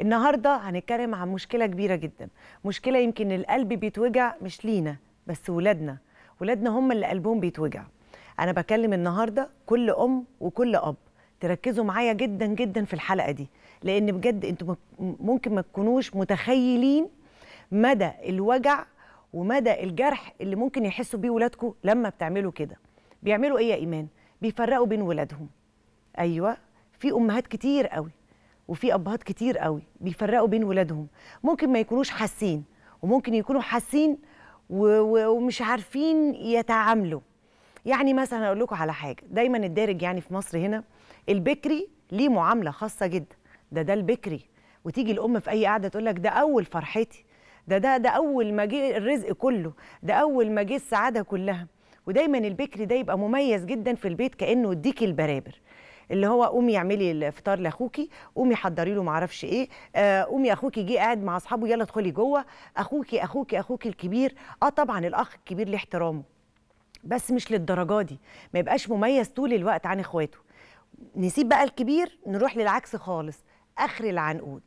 النهارده هنتكلم عن مشكله كبيره جدا مشكله يمكن القلب بيتوجع مش لينا بس ولادنا ولادنا هم اللي قلبهم بيتوجع انا بكلم النهارده كل ام وكل اب تركزوا معايا جدا جدا في الحلقه دي لان بجد انتوا ممكن ما تكونوش متخيلين مدى الوجع ومدى الجرح اللي ممكن يحسوا بيه ولادكم لما بتعملوا كده بيعملوا ايه يا ايمان بيفرقوا بين ولادهم ايوه في امهات كتير قوي وفي ابهات كتير قوي بيفرقوا بين ولادهم ممكن ما يكونوش حاسين وممكن يكونوا حاسين ومش عارفين يتعاملوا يعني مثلا اقول لكم على حاجه دايما الدارج يعني في مصر هنا البكري ليه معامله خاصه جدا ده ده البكري وتيجي الام في اي قعده تقول لك ده اول فرحتي ده ده ده اول ما جه الرزق كله ده اول ما جه السعاده كلها ودايما البكري ده يبقى مميز جدا في البيت كانه يديك البرابر اللي هو قومي اعملي الفطار لاخوكي قومي حضري له معرفش ايه آه، قومي اخوكي جه قاعد مع اصحابه يلا ادخلي جوه اخوكي اخوكي اخوكي الكبير اه طبعا الاخ الكبير ليه احترامه بس مش للدرجه دي ما يبقاش مميز طول الوقت عن اخواته نسيب بقى الكبير نروح للعكس خالص اخر العنقود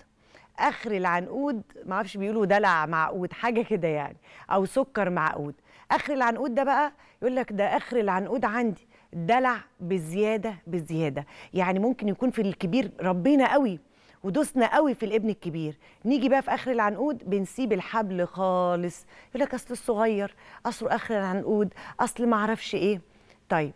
اخر العنقود ما اعرفش بيقولوا دلع معقود حاجه كده يعني او سكر معقود اخر العنقود ده بقى يقول لك ده اخر العنقود عندي دلع بزياده بزياده يعني ممكن يكون في الكبير ربينا قوي ودوسنا قوي في الابن الكبير نيجي بقى في اخر العنقود بنسيب الحبل خالص يقول لك اصل الصغير اصله اخر العنقود اصل ما اعرفش ايه طيب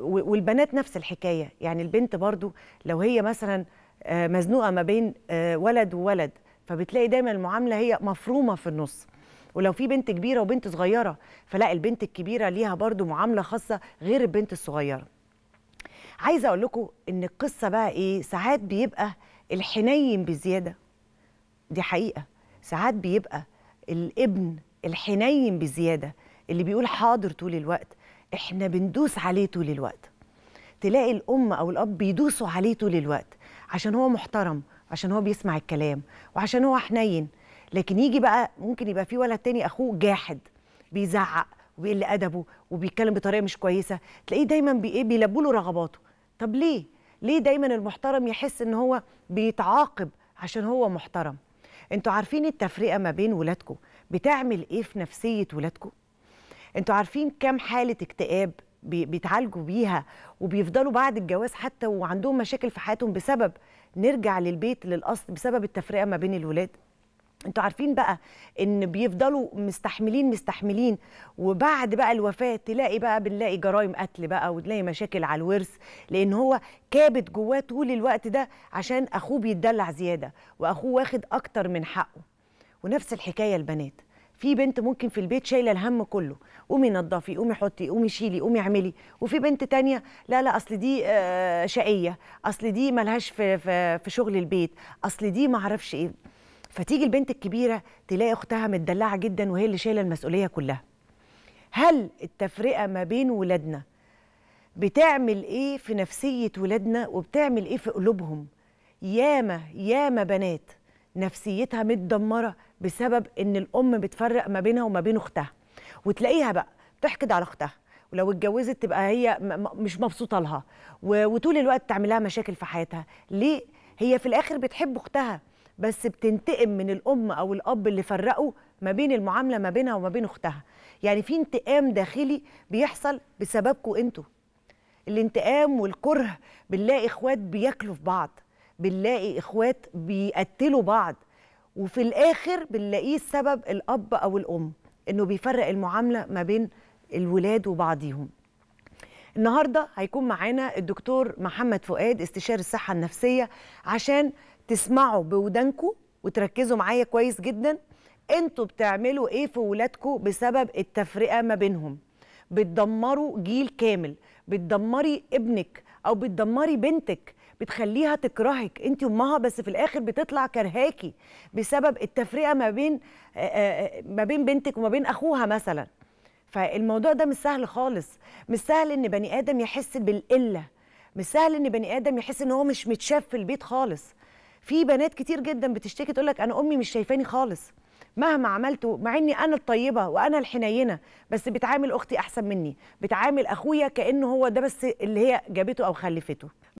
والبنات نفس الحكايه يعني البنت برضو لو هي مثلا آه، مزنوقه ما بين آه، ولد وولد فبتلاقي دايما المعامله هي مفرومه في النص ولو في بنت كبيره وبنت صغيره فلا البنت الكبيره ليها برضو معامله خاصه غير البنت الصغيره عايزه اقول لكم ان القصه بقى ايه ساعات بيبقى الحنين بزياده دي حقيقه ساعات بيبقى الابن الحنين بزياده اللي بيقول حاضر طول الوقت احنا بندوس عليه طول الوقت تلاقي الام او الاب بيدوسوا عليه طول الوقت عشان هو محترم عشان هو بيسمع الكلام وعشان هو حنين لكن يجي بقى ممكن يبقى في ولد تاني اخوه جاحد بيزعق وبيقل ادبه وبيتكلم بطريقه مش كويسه تلاقيه دايما بايه بيلبوا له رغباته طب ليه ليه دايما المحترم يحس ان هو بيتعاقب عشان هو محترم انتوا عارفين التفرقه ما بين ولادكم بتعمل ايه في نفسيه ولادكم انتوا عارفين كام حاله اكتئاب بيتعالجوا بيها وبيفضلوا بعد الجواز حتى وعندهم مشاكل في حياتهم بسبب نرجع للبيت للاصل بسبب التفرقه ما بين الولاد انتوا عارفين بقى ان بيفضلوا مستحملين مستحملين وبعد بقى الوفاه تلاقي بقى بنلاقي جرائم قتل بقى وتلاقي مشاكل على الورث لان هو كابت جواه طول الوقت ده عشان اخوه بيتدلع زياده واخوه واخد اكتر من حقه ونفس الحكايه البنات في بنت ممكن في البيت شايله الهم كله قومي نظفي قومي حطي قومي شيلي قومي اعملي وفي بنت تانية لا لا اصل دي آه، شقيه اصل دي ملهاش في في, في شغل البيت اصل دي معرفش ايه فتيجي البنت الكبيره تلاقي اختها متدلعه جدا وهي اللي شايله المسؤوليه كلها هل التفرقه ما بين ولادنا بتعمل ايه في نفسيه ولادنا وبتعمل ايه في قلوبهم ياما ياما بنات نفسيتها متدمره بسبب ان الام بتفرق ما بينها وما بين اختها وتلاقيها بقى تحقد على اختها ولو اتجوزت تبقى هي مش مبسوطه لها وطول الوقت تعملها مشاكل في حياتها ليه هي في الاخر بتحب اختها بس بتنتقم من الام او الاب اللي فرقوا ما بين المعامله ما بينها وما بين اختها يعني في انتقام داخلي بيحصل بسببكم انتوا الانتقام والكره بنلاقي اخوات بياكلوا في بعض بنلاقي اخوات بيقتلوا بعض وفي الاخر بنلاقيه السبب الاب او الام انه بيفرق المعامله ما بين الولاد وبعضيهم النهارده هيكون معانا الدكتور محمد فؤاد استشاري الصحه النفسيه عشان تسمعوا بودانكم وتركزوا معايا كويس جدا انتوا بتعملوا ايه في ولادكم بسبب التفرقه ما بينهم بتدمروا جيل كامل بتدمري ابنك او بتدمري بنتك بتخليها تكرهك انت امها بس في الاخر بتطلع كرهاكي بسبب التفرقه ما بين آه، آه، آه، ما بين بنتك وما بين اخوها مثلا فالموضوع ده مش سهل خالص مش سهل ان بني ادم يحس بالقله مش سهل ان بني ادم يحس ان هو مش متشاف في البيت خالص في بنات كتير جدا بتشتكي تقول لك انا امي مش شايفاني خالص مهما عملت مع اني انا الطيبه وانا الحنينه بس بتعامل اختي احسن مني بتعامل اخويا كانه هو ده بس اللي هي جابته او خلفته